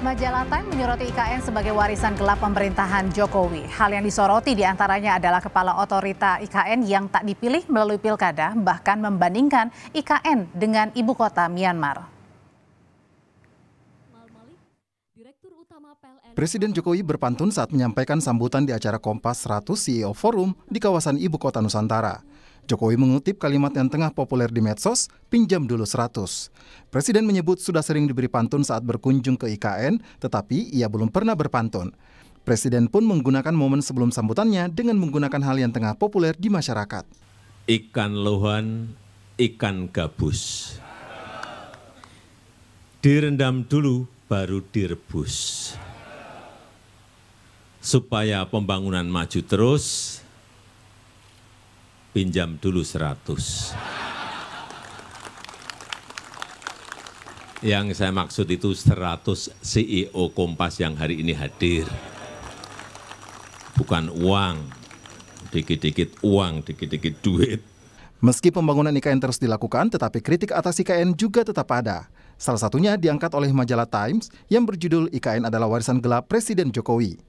Majalah Time menyoroti IKN sebagai warisan gelap pemerintahan Jokowi. Hal yang disoroti diantaranya adalah kepala otorita IKN yang tak dipilih melalui pilkada, bahkan membandingkan IKN dengan ibu kota Myanmar. Presiden Jokowi berpantun saat menyampaikan sambutan di acara Kompas 100 CEO Forum di kawasan ibu kota Nusantara. Jokowi mengutip kalimat yang tengah populer di medsos, pinjam dulu 100. Presiden menyebut sudah sering diberi pantun saat berkunjung ke IKN, tetapi ia belum pernah berpantun. Presiden pun menggunakan momen sebelum sambutannya dengan menggunakan hal yang tengah populer di masyarakat. Ikan lohan, ikan gabus. Direndam dulu, baru direbus. Supaya pembangunan maju terus, pinjam dulu 100. Yang saya maksud itu 100 CEO Kompas yang hari ini hadir. Bukan uang, dikit-dikit uang, dikit-dikit duit. Meski pembangunan IKN terus dilakukan, tetapi kritik atas IKN juga tetap ada. Salah satunya diangkat oleh majalah Times yang berjudul IKN adalah warisan gelap Presiden Jokowi.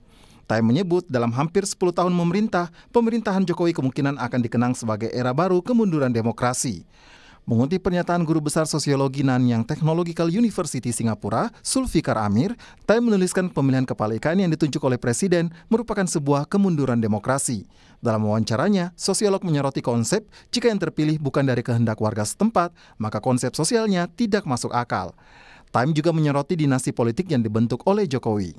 Time menyebut dalam hampir 10 tahun memerintah, pemerintahan Jokowi kemungkinan akan dikenang sebagai era baru kemunduran demokrasi. Mengutip pernyataan Guru Besar Sosiologi Nanyang Technological University Singapura, Sulfikar Amir, Time menuliskan pemilihan kepala ikan yang ditunjuk oleh Presiden merupakan sebuah kemunduran demokrasi. Dalam wawancaranya, sosiolog menyoroti konsep jika yang terpilih bukan dari kehendak warga setempat, maka konsep sosialnya tidak masuk akal. Time juga menyoroti dinasti politik yang dibentuk oleh Jokowi.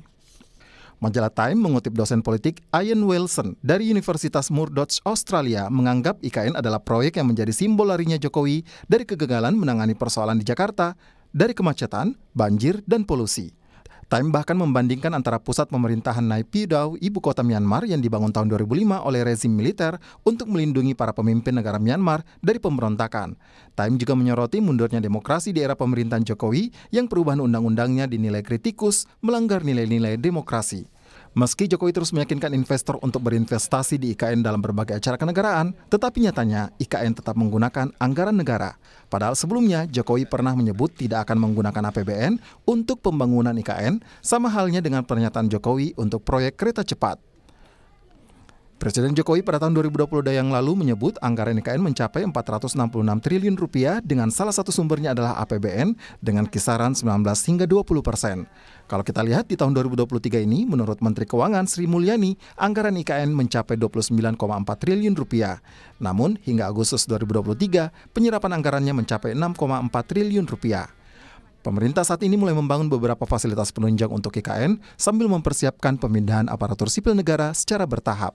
Majalah Time mengutip dosen politik Ian Wilson dari Universitas Murdoch, Australia, menganggap IKN adalah proyek yang menjadi simbol larinya Jokowi dari kegagalan menangani persoalan di Jakarta, dari kemacetan, banjir, dan polusi. Time bahkan membandingkan antara pusat pemerintahan Naypyidaw, ibu kota Myanmar yang dibangun tahun 2005 oleh rezim militer untuk melindungi para pemimpin negara Myanmar dari pemberontakan. Time juga menyoroti mundurnya demokrasi di era pemerintahan Jokowi yang perubahan undang-undangnya dinilai kritikus melanggar nilai-nilai demokrasi. Meski Jokowi terus meyakinkan investor untuk berinvestasi di IKN dalam berbagai acara kenegaraan, tetapi nyatanya IKN tetap menggunakan anggaran negara. Padahal sebelumnya Jokowi pernah menyebut tidak akan menggunakan APBN untuk pembangunan IKN, sama halnya dengan pernyataan Jokowi untuk proyek kereta cepat. Presiden Jokowi pada tahun 2020 yang lalu menyebut anggaran IKN mencapai 466 triliun rupiah dengan salah satu sumbernya adalah APBN dengan kisaran 19 hingga 20 persen. Kalau kita lihat di tahun 2023 ini, menurut Menteri Keuangan Sri Mulyani, anggaran IKN mencapai 29,4 triliun rupiah. Namun, hingga Agustus 2023, penyerapan anggarannya mencapai 6,4 triliun rupiah. Pemerintah saat ini mulai membangun beberapa fasilitas penunjang untuk IKN sambil mempersiapkan pemindahan aparatur sipil negara secara bertahap.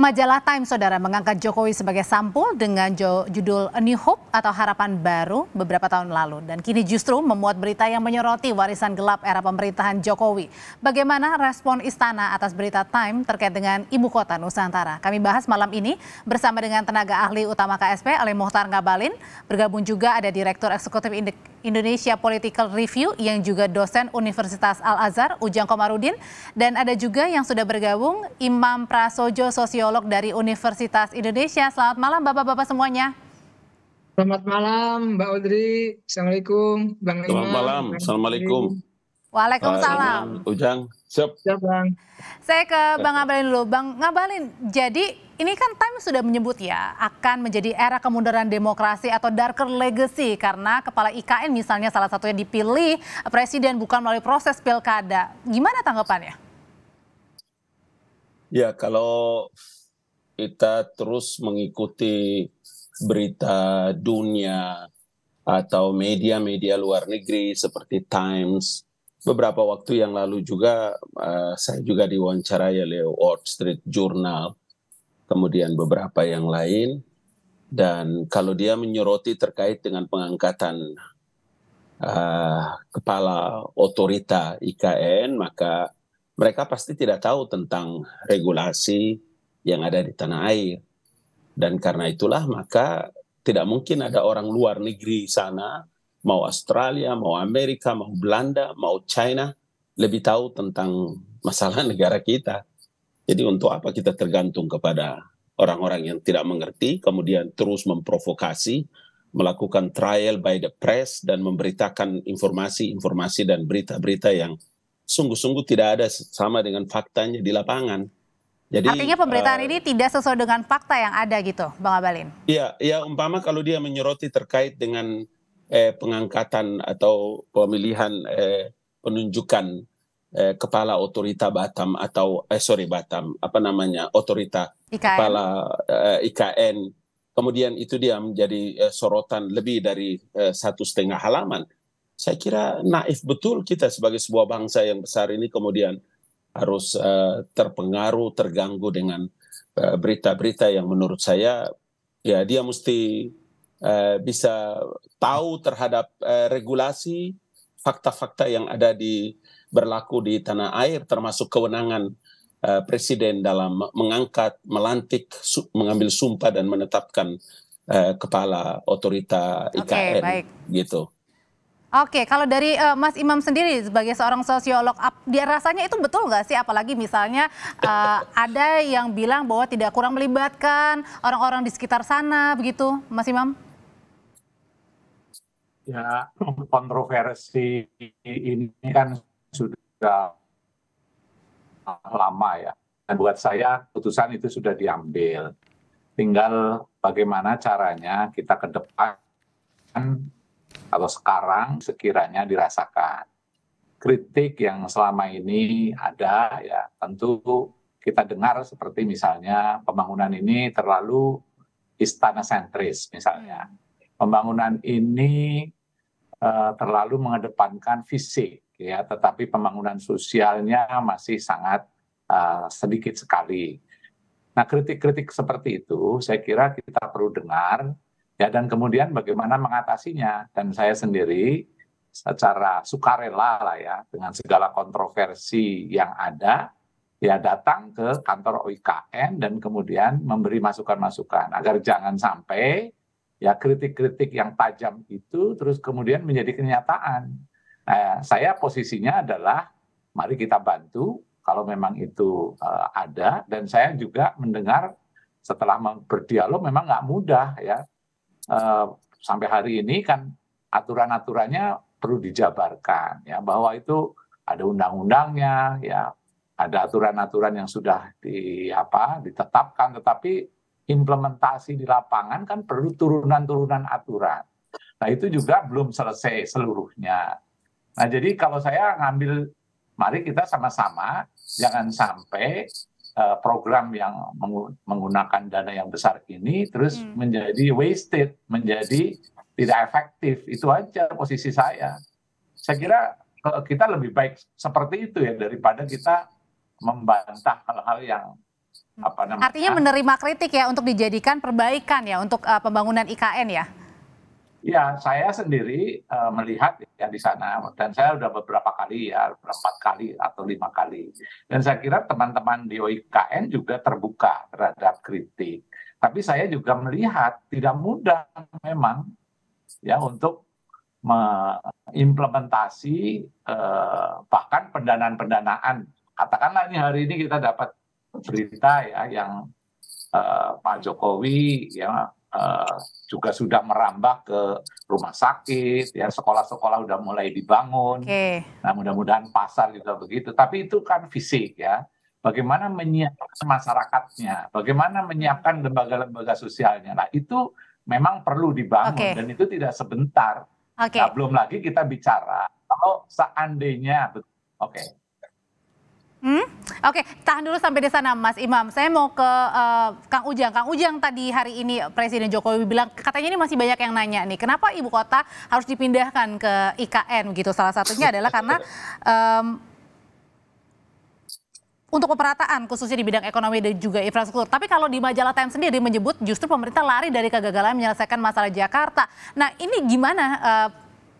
Majalah Time Saudara mengangkat Jokowi sebagai sampul dengan judul A New Hope atau Harapan Baru beberapa tahun lalu dan kini justru memuat berita yang menyoroti warisan gelap era pemerintahan Jokowi. Bagaimana respon istana atas berita Time terkait dengan ibu kota Nusantara? Kami bahas malam ini bersama dengan tenaga ahli utama KSP Ale Mohtar Ngabalin, bergabung juga ada Direktur Eksekutif Indonesia Political Review yang juga dosen Universitas Al Azhar Ujang Komarudin dan ada juga yang sudah bergabung Imam Prasojo Sosio sosiolog dari Universitas Indonesia. Selamat malam Bapak-bapak semuanya. Selamat malam Mbak Audrey. Assalamualaikum Bang Selamat Iman. malam. Assalamualaikum. Waalaikumsalam. Uh, Ujang, siap. Siap Bang. Saya ke Bang Ngabalin dulu. Bang Ngabalin, jadi ini kan Time sudah menyebut ya akan menjadi era kemunduran demokrasi atau darker legacy karena kepala IKN misalnya salah satunya dipilih presiden bukan melalui proses pilkada. Gimana tanggapannya? Ya kalau kita terus mengikuti berita dunia atau media-media luar negeri seperti Times. Beberapa waktu yang lalu juga uh, saya juga diwawancarai oleh Wall Street Journal, kemudian beberapa yang lain. Dan kalau dia menyoroti terkait dengan pengangkatan uh, kepala otorita IKN, maka mereka pasti tidak tahu tentang regulasi, yang ada di tanah air. Dan karena itulah maka tidak mungkin ada orang luar negeri sana, mau Australia, mau Amerika, mau Belanda, mau China, lebih tahu tentang masalah negara kita. Jadi untuk apa kita tergantung kepada orang-orang yang tidak mengerti, kemudian terus memprovokasi, melakukan trial by the press, dan memberitakan informasi-informasi dan berita-berita yang sungguh-sungguh tidak ada sama dengan faktanya di lapangan. Jadi artinya pemberitaan uh, ini tidak sesuai dengan fakta yang ada gitu, Bang Abalin. Iya, ya umpama kalau dia menyoroti terkait dengan eh, pengangkatan atau pemilihan eh, penunjukan eh, kepala otorita Batam atau eh sorry Batam apa namanya otorita IKN. kepala eh, IKN, kemudian itu dia menjadi eh, sorotan lebih dari eh, satu setengah halaman. Saya kira naif betul kita sebagai sebuah bangsa yang besar ini kemudian harus uh, terpengaruh terganggu dengan eh, berita-berita uh, yang menurut saya ya dia mesti uh, bisa tahu terhadap uh, regulasi fakta-fakta yang ada di berlaku di tanah air termasuk kewenangan uh, presiden dalam mengangkat, melantik, su mengambil sumpah dan menetapkan uh, kepala otorita IKN okay, baik. gitu. Oke, kalau dari uh, Mas Imam sendiri sebagai seorang sosiolog, ap, dia rasanya itu betul nggak sih? Apalagi misalnya uh, ada yang bilang bahwa tidak kurang melibatkan orang-orang di sekitar sana, begitu, Mas Imam? Ya, kontroversi ini kan sudah lama ya. Dan buat saya putusan itu sudah diambil. Tinggal bagaimana caranya kita ke depan atau sekarang sekiranya dirasakan. Kritik yang selama ini ada ya tentu kita dengar seperti misalnya pembangunan ini terlalu istana sentris misalnya. Hmm. Pembangunan ini uh, terlalu mengedepankan fisik ya, tetapi pembangunan sosialnya masih sangat uh, sedikit sekali. Nah, kritik-kritik seperti itu saya kira kita perlu dengar ya dan kemudian bagaimana mengatasinya dan saya sendiri secara sukarela lah ya dengan segala kontroversi yang ada ya datang ke kantor OIKN dan kemudian memberi masukan-masukan agar jangan sampai ya kritik-kritik yang tajam itu terus kemudian menjadi kenyataan. Nah, saya posisinya adalah mari kita bantu kalau memang itu uh, ada dan saya juga mendengar setelah berdialog memang nggak mudah ya Eh, sampai hari ini kan aturan aturannya perlu dijabarkan ya bahwa itu ada undang-undangnya ya ada aturan-aturan yang sudah di apa ditetapkan tetapi implementasi di lapangan kan perlu turunan-turunan aturan. Nah, itu juga belum selesai seluruhnya. Nah, jadi kalau saya ngambil mari kita sama-sama jangan sampai Eh, program yang menggunakan dana yang besar ini terus hmm. menjadi wasted, menjadi tidak efektif. Itu aja posisi saya. Saya kira eh, kita lebih baik seperti itu ya daripada kita membantah hal-hal yang hmm. apa namanya. Artinya menerima kritik ya untuk dijadikan perbaikan ya untuk uh, pembangunan IKN ya ya saya sendiri eh, melihat ya di sana dan saya sudah beberapa kali ya empat kali atau lima kali dan saya kira teman-teman di OIKN juga terbuka terhadap kritik tapi saya juga melihat tidak mudah memang ya untuk mengimplementasi uh, bahkan pendanaan-pendanaan. Katakanlah ini hari ini kita dapat berita ya yang uh, Pak Jokowi ya Eh, juga sudah merambah ke rumah sakit, ya sekolah-sekolah sudah mulai dibangun. Okay. Nah, mudah-mudahan pasar juga begitu. Tapi itu kan fisik ya. Bagaimana menyiapkan masyarakatnya, bagaimana menyiapkan lembaga-lembaga sosialnya. Nah, itu memang perlu dibangun okay. dan itu tidak sebentar. Okay. Nah, belum lagi kita bicara kalau seandainya oke. Okay, Hmm? Oke, tahan dulu sampai di sana Mas Imam. Saya mau ke uh, Kang Ujang. Kang Ujang tadi hari ini Presiden Jokowi bilang katanya ini masih banyak yang nanya nih, kenapa ibu kota harus dipindahkan ke IKN gitu. Salah satunya adalah karena um, untuk pemerataan khususnya di bidang ekonomi dan juga infrastruktur. Tapi kalau di majalah Time sendiri menyebut justru pemerintah lari dari kegagalan menyelesaikan masalah Jakarta. Nah, ini gimana uh,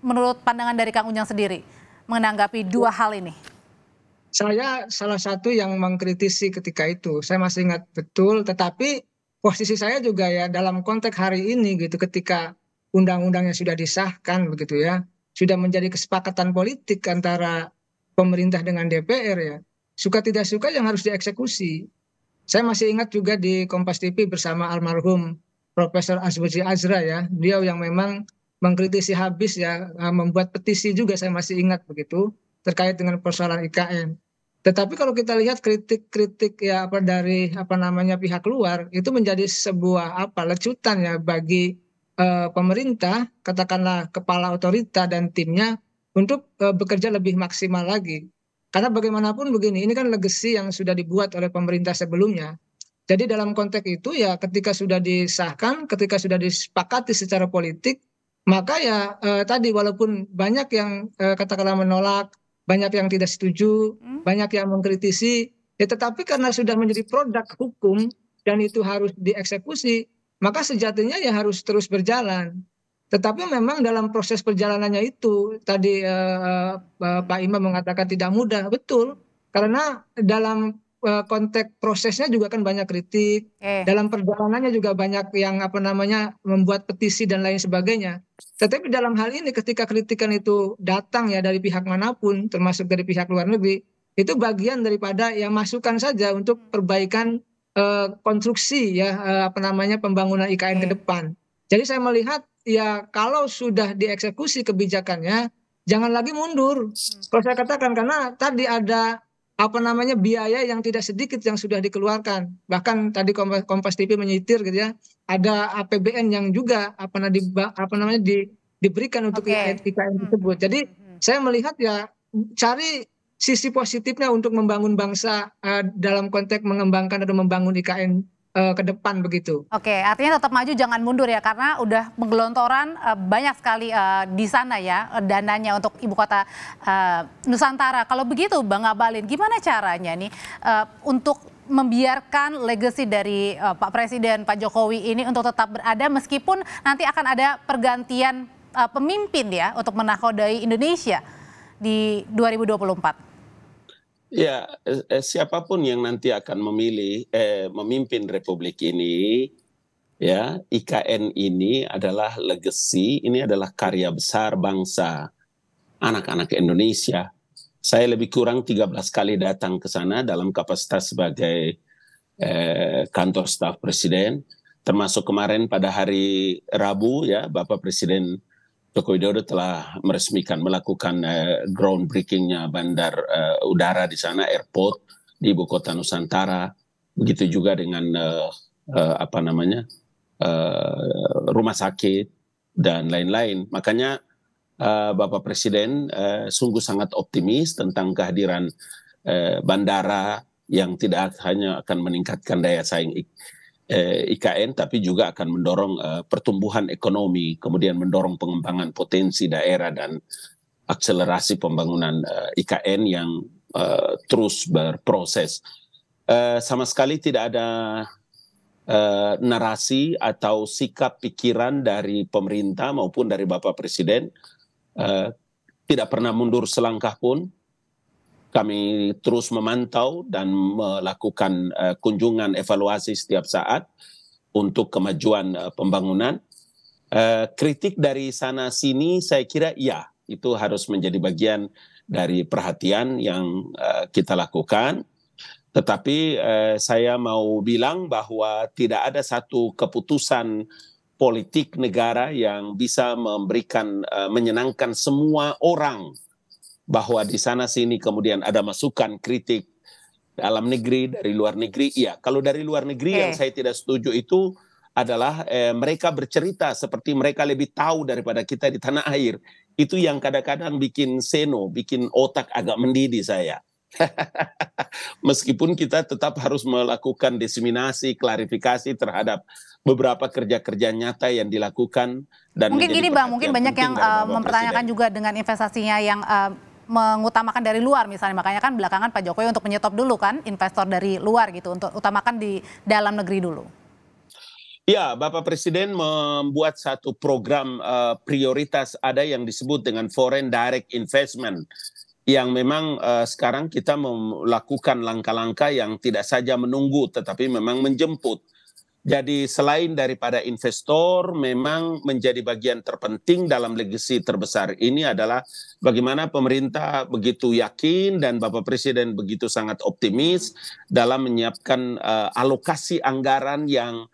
menurut pandangan dari Kang Ujang sendiri menanggapi dua hal ini? saya salah satu yang mengkritisi ketika itu saya masih ingat betul tetapi posisi saya juga ya dalam konteks hari ini gitu ketika undang-undangnya sudah disahkan begitu ya sudah menjadi kesepakatan politik antara pemerintah dengan DPR ya suka tidak suka yang harus dieksekusi saya masih ingat juga di Kompas TV bersama almarhum Profesor Azbuji Azra ya Beliau yang memang mengkritisi habis ya eh, membuat petisi juga saya masih ingat begitu terkait dengan persoalan IKN. Tetapi kalau kita lihat kritik-kritik ya apa dari apa namanya pihak luar itu menjadi sebuah apa lecutan ya bagi e, pemerintah katakanlah kepala otorita dan timnya untuk e, bekerja lebih maksimal lagi. Karena bagaimanapun begini ini kan legasi yang sudah dibuat oleh pemerintah sebelumnya. Jadi dalam konteks itu ya ketika sudah disahkan, ketika sudah disepakati secara politik, maka ya eh, tadi walaupun banyak yang eh, katakanlah menolak banyak yang tidak setuju, hmm? banyak yang mengkritisi. Ya, tetapi karena sudah menjadi produk hukum dan itu harus dieksekusi, maka sejatinya ya harus terus berjalan. Tetapi memang dalam proses perjalanannya itu tadi eh, eh Pak Imam mengatakan tidak mudah, betul. Karena dalam Eh, konteks prosesnya juga kan banyak kritik. Eh. Dalam perjalanannya juga banyak yang apa namanya membuat petisi dan lain sebagainya. Tetapi dalam hal ini ketika kritikan itu datang ya dari pihak manapun termasuk dari pihak luar negeri, itu bagian daripada yang masukan saja untuk perbaikan eh, konstruksi ya eh, apa namanya pembangunan IKN eh. ke depan. Jadi saya melihat ya kalau sudah dieksekusi kebijakannya jangan lagi mundur. Hmm. Kalau saya katakan karena tadi ada apa namanya biaya yang tidak sedikit yang sudah dikeluarkan. Bahkan tadi Kompas, Kompas TV menyitir gitu ya, ada APBN yang juga apa, di, apa namanya di, diberikan untuk okay. IKN hmm, tersebut. Jadi hmm, hmm, hmm. saya melihat ya cari sisi positifnya untuk membangun bangsa uh, dalam konteks mengembangkan atau membangun IKN uh, ke depan begitu. Oke, artinya tetap maju jangan mundur ya karena udah penggelontoran uh, banyak sekali uh, di sana ya dananya untuk ibu kota uh, Nusantara. Kalau begitu Bang Abalin, gimana caranya nih uh, untuk membiarkan legacy dari uh, Pak Presiden Pak Jokowi ini untuk tetap berada meskipun nanti akan ada pergantian uh, pemimpin ya untuk menakodai Indonesia di 2024. Ya, eh, eh, siapapun yang nanti akan memilih eh, memimpin republik ini, ya IKN ini adalah legacy, ini adalah karya besar bangsa anak-anak Indonesia. Saya lebih kurang 13 kali datang ke sana dalam kapasitas sebagai eh, kantor staf presiden, termasuk kemarin pada hari Rabu ya Bapak Presiden Joko Widodo telah meresmikan melakukan uh, groundbreakingnya bandar uh, udara di sana airport di ibu kota Nusantara begitu juga dengan uh, uh, apa namanya uh, rumah sakit dan lain-lain makanya uh, Bapak Presiden uh, sungguh sangat optimis tentang kehadiran uh, bandara yang tidak hanya akan meningkatkan daya saing Eh, IKN tapi juga akan mendorong eh, pertumbuhan ekonomi, kemudian mendorong pengembangan potensi daerah dan akselerasi pembangunan eh, IKN yang eh, terus berproses. eh, sama sekali tidak ada eh, narasi atau sikap pikiran dari pemerintah maupun dari Bapak Presiden eh, tidak pernah mundur selangkah pun kami terus memantau dan melakukan eh, kunjungan evaluasi setiap saat untuk kemajuan eh, pembangunan. Eh, kritik dari sana sini saya kira ya itu harus menjadi bagian dari perhatian yang kita lakukan. Tetapi saya mau bilang bahwa tidak ada satu keputusan politik negara yang bisa memberikan menyenangkan semua orang bahwa di sana sini kemudian ada masukan kritik dalam negeri dari luar negeri iya kalau dari luar negeri eh. yang saya tidak setuju itu adalah eh, mereka bercerita seperti mereka lebih tahu daripada kita di tanah air itu yang kadang-kadang bikin seno bikin otak agak mendidih saya meskipun kita tetap harus melakukan diseminasi klarifikasi terhadap beberapa kerja-kerja nyata yang dilakukan dan mungkin gini bang mungkin banyak yang uh, mempertanyakan Presiden. juga dengan investasinya yang uh, mengutamakan dari luar misalnya makanya kan belakangan Pak Jokowi untuk menyetop dulu kan investor dari luar gitu untuk utamakan di dalam negeri dulu. Ya, Bapak Presiden membuat satu program uh, prioritas ada yang disebut dengan foreign direct investment yang memang uh, sekarang kita melakukan langkah-langkah yang tidak saja menunggu tetapi memang menjemput jadi selain daripada investor memang menjadi bagian terpenting dalam legasi terbesar ini adalah bagaimana pemerintah begitu yakin dan Bapak Presiden begitu sangat optimis dalam menyiapkan uh, alokasi anggaran yang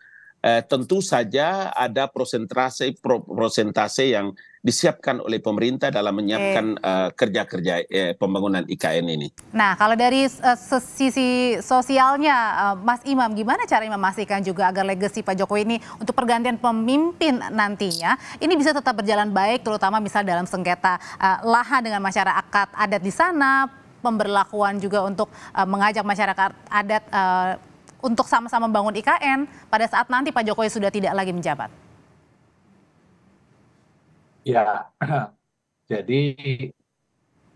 eh, tentu saja ada prosentase pro, prosentase yang disiapkan oleh pemerintah dalam menyiapkan eh, kerja-kerja uh, eh, pembangunan IKN ini. Nah, kalau dari uh, eh, sisi sosialnya, uh, Mas Imam, gimana cara memastikan juga agar legasi Pak Jokowi ini untuk pergantian pemimpin nantinya ini bisa tetap berjalan baik, terutama misal dalam sengketa uh, lahan dengan masyarakat adat di sana, pemberlakuan juga untuk uh, mengajak masyarakat adat uh, untuk sama-sama bangun IKN pada saat nanti Pak Jokowi sudah tidak lagi menjabat? Ya, jadi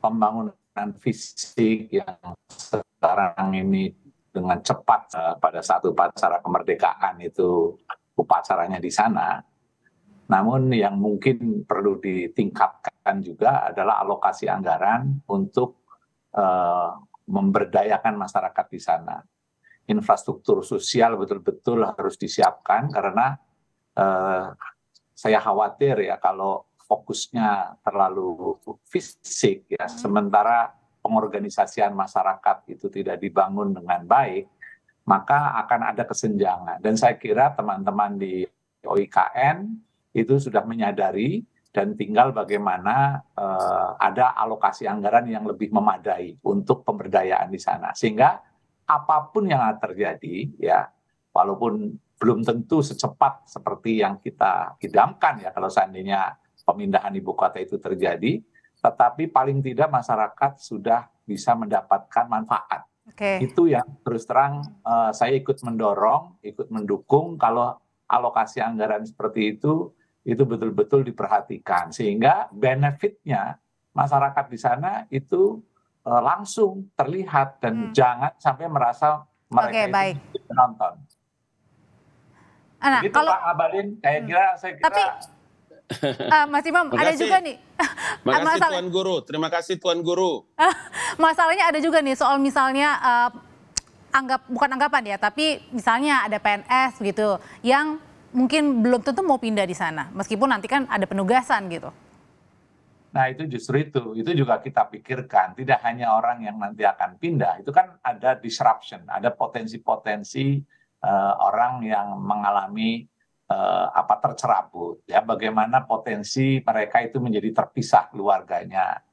pembangunan fisik yang sekarang ini dengan cepat eh, pada satu upacara kemerdekaan itu upacaranya di sana. Namun yang mungkin perlu ditingkatkan juga adalah alokasi anggaran untuk uh, memberdayakan masyarakat di sana infrastruktur sosial betul-betul harus disiapkan karena eh, saya khawatir ya kalau fokusnya terlalu fisik ya hmm. sementara pengorganisasian masyarakat itu tidak dibangun dengan baik maka akan ada kesenjangan dan saya kira teman-teman di OIKN itu sudah menyadari dan tinggal bagaimana eh, ada alokasi anggaran yang lebih memadai untuk pemberdayaan di sana sehingga apapun yang terjadi ya walaupun belum tentu secepat seperti yang kita idamkan ya kalau seandainya pemindahan ibu kota itu terjadi tetapi paling tidak masyarakat sudah bisa mendapatkan manfaat okay. itu yang terus terang uh, saya ikut mendorong ikut mendukung kalau alokasi anggaran seperti itu itu betul-betul diperhatikan sehingga benefitnya masyarakat di sana itu Eh, langsung terlihat dan hmm. jangan sampai merasa mereka okay, itu penonton. Nah, kalau, Pak Abalin, saya hmm. kira saya kira tapi, Uh, Mas Imam, Makasih. ada juga nih. Terima eh, kasih Tuan Guru, terima kasih Tuan Guru. Masalahnya ada juga nih soal misalnya uh, anggap bukan anggapan ya, tapi misalnya ada PNS gitu yang mungkin belum tentu mau pindah di sana, meskipun nanti kan ada penugasan gitu. Nah itu justru itu, itu juga kita pikirkan. Tidak hanya orang yang nanti akan pindah, itu kan ada disruption, ada potensi-potensi uh, orang yang mengalami uh, apa tercerabut. Ya, bagaimana potensi mereka itu menjadi terpisah keluarganya.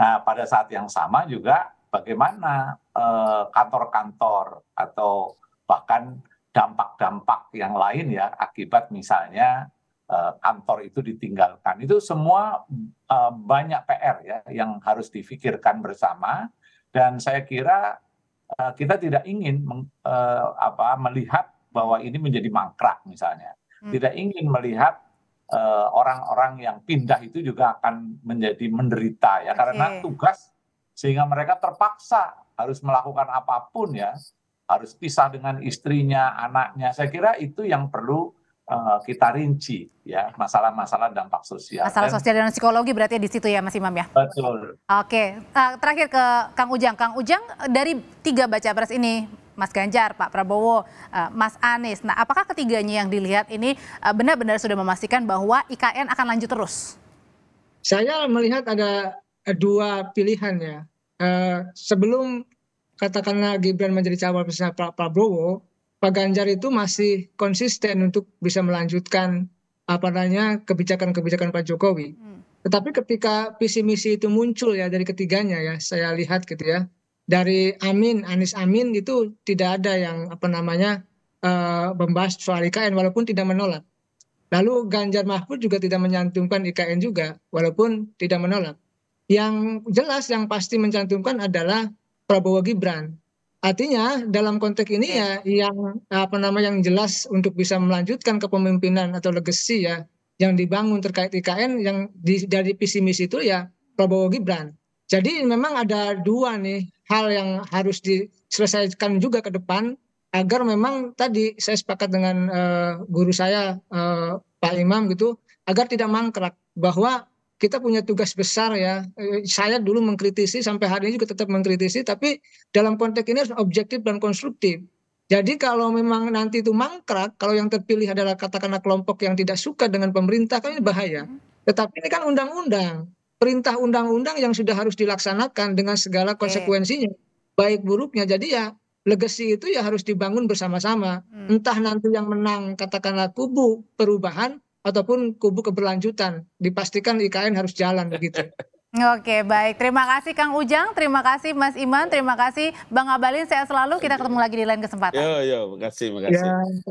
Nah pada saat yang sama juga bagaimana kantor eh, kantor-kantor atau bahkan dampak-dampak yang lain ya akibat misalnya Eh, kantor itu ditinggalkan. Itu semua eh, banyak PR ya yang harus difikirkan bersama dan saya kira eh, kita tidak ingin melihat bahwa ini menjadi mangkrak misalnya. Hmm. Tidak ingin melihat orang-orang yang pindah itu juga akan menjadi menderita ya okay. karena tugas sehingga mereka terpaksa harus melakukan apapun ya harus pisah dengan istrinya anaknya saya kira itu yang perlu Eh, kita rinci ya masalah-masalah dampak sosial. Masalah dan, sosial dan psikologi berarti di situ ya Mas Imam ya. Betul. Oke, eh, terakhir ke Kang Ujang. Kang Ujang dari tiga baca pres ini Mas Ganjar, Pak Prabowo, eh, Mas Anies. Nah, apakah ketiganya yang dilihat ini benar-benar sudah memastikan bahwa IKN akan lanjut terus? Saya melihat ada dua pilihan ya. Uh, sebelum katakanlah Gibran menjadi cawapresnya Pak Prabowo, pak ganjar itu masih konsisten untuk bisa melanjutkan apa namanya kebijakan kebijakan pak jokowi hmm. tetapi ketika visi misi itu muncul ya dari ketiganya ya saya lihat gitu ya dari amin Anis amin itu tidak ada yang apa namanya eh, membahas soal ikn walaupun tidak menolak lalu ganjar mahfud juga tidak menyantumkan ikn juga walaupun tidak menolak yang jelas yang pasti mencantumkan adalah prabowo gibran Artinya dalam konteks ini ya yang apa nama yang jelas untuk bisa melanjutkan kepemimpinan atau legacy ya yang dibangun terkait IKN yang di, dari visi misi itu ya Prabowo Gibran. Jadi memang ada dua nih hal yang harus diselesaikan juga ke depan agar memang tadi saya sepakat dengan uh, guru saya uh, Pak Imam gitu agar tidak mangkrak bahwa kita punya tugas besar ya. Eh, saya dulu mengkritisi sampai hari ini juga tetap mengkritisi, tapi dalam konteks ini harus objektif dan konstruktif. Jadi kalau memang nanti itu mangkrak, kalau yang terpilih adalah katakanlah kelompok yang tidak suka dengan pemerintah, kan ini bahaya. Hmm. Tetapi ini kan undang-undang, perintah undang-undang yang sudah harus dilaksanakan dengan segala konsekuensinya, baik buruknya. Jadi ya legasi itu ya harus dibangun bersama-sama. Hmm. Entah nanti yang menang katakanlah kubu perubahan ataupun kubu keberlanjutan. Dipastikan IKN harus jalan begitu. Oke, baik. Terima kasih Kang Ujang, terima kasih Mas Iman, terima kasih Bang Abalin. Saya selalu kita ketemu lagi di lain kesempatan. ya ya makasih, makasih. Ya.